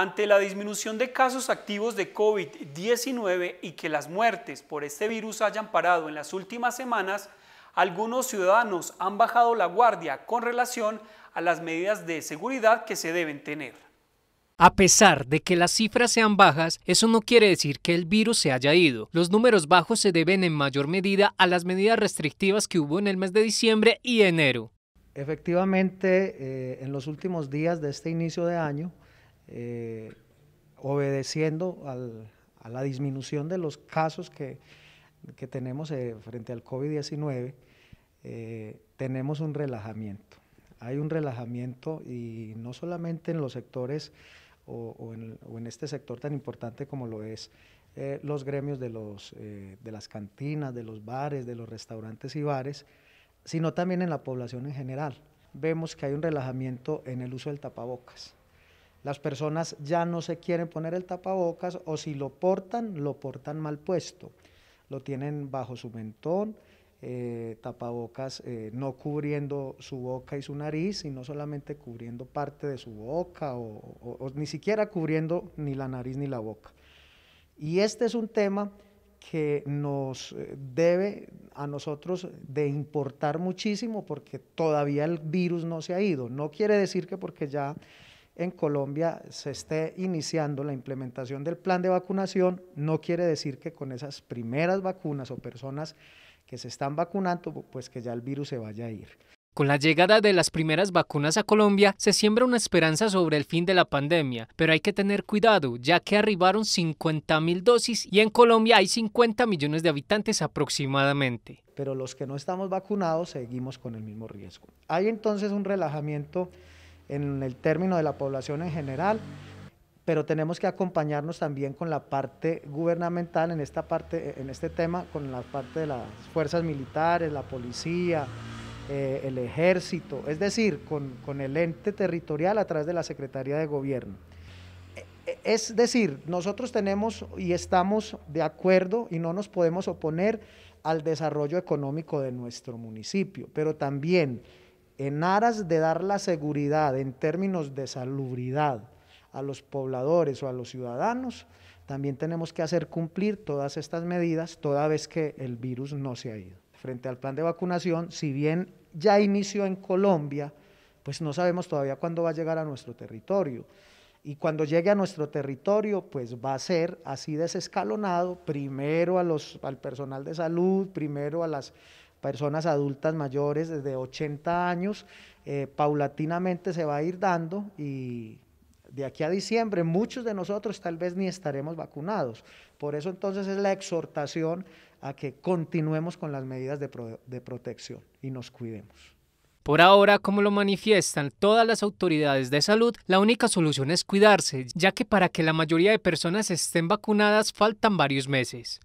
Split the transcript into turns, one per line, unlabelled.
Ante la disminución de casos activos de COVID-19 y que las muertes por este virus hayan parado en las últimas semanas, algunos ciudadanos han bajado la guardia con relación a las medidas de seguridad que se deben tener.
A pesar de que las cifras sean bajas, eso no quiere decir que el virus se haya ido. Los números bajos se deben en mayor medida a las medidas restrictivas que hubo en el mes de diciembre y enero.
Efectivamente, eh, en los últimos días de este inicio de año, eh, obedeciendo a la disminución de los casos que, tenemos eh, frente al COVID-19, eh, tenemos un relajamiento. Hay un relajamiento y no solamente en los sectores o, en, este sector tan importante como lo es los gremios de, de las cantinas, de los bares, de los restaurantes y bares, sino también en la población en general. Vemos que hay un relajamiento en el uso del tapabocas las personas ya no se quieren poner el tapabocas o si lo portan, lo portan mal puesto. Lo tienen bajo su mentón, eh, tapabocas eh, no cubriendo su boca y su nariz, sino solamente cubriendo parte de su boca o, o ni siquiera cubriendo ni la nariz ni la boca. Y este es un tema que nos eh, debe a nosotros de importar muchísimo porque todavía el virus no se ha ido. No quiere decir que porque ya en Colombia se esté iniciando la implementación del plan de vacunación, no quiere decir que con esas primeras
vacunas o personas
que se están vacunando, pues que ya el virus se vaya a ir.
Con la llegada de las primeras vacunas a Colombia, se siembra una esperanza sobre el fin de la pandemia, pero hay que tener cuidado, ya que arribaron mil dosis y en Colombia hay 50 millones de habitantes aproximadamente.
Pero los que no estamos vacunados seguimos con el mismo riesgo. Hay entonces un relajamiento en el término de la población en general, pero tenemos que acompañarnos también con la parte gubernamental en esta parte, en este tema, con la parte de las fuerzas militares, la policía, eh, el ejército, es decir, con, con el ente territorial a través de la Secretaría de Gobierno. E, e, es decir, nosotros tenemos y estamos de acuerdo y no nos podemos oponer al desarrollo económico de nuestro municipio, pero también en aras de dar la seguridad en términos de salubridad a los pobladores o a los ciudadanos, también tenemos que hacer cumplir todas estas medidas toda vez que el virus no se ha ido. Frente al plan de vacunación, si bien ya inició en Colombia, pues no sabemos todavía cuándo va a llegar a nuestro territorio. Y cuando llegue a nuestro territorio, pues va a ser así desescalonado, primero al personal de salud, primero a las personas adultas mayores desde 80 años, eh, paulatinamente se va a ir dando y de aquí a diciembre muchos de nosotros tal vez ni estaremos vacunados. Por eso entonces es la exhortación a que continuemos con las medidas de protección y nos cuidemos.
Por ahora, como lo manifiestan todas las autoridades de salud, la única solución es cuidarse, ya que para que la mayoría de personas estén vacunadas faltan varios meses.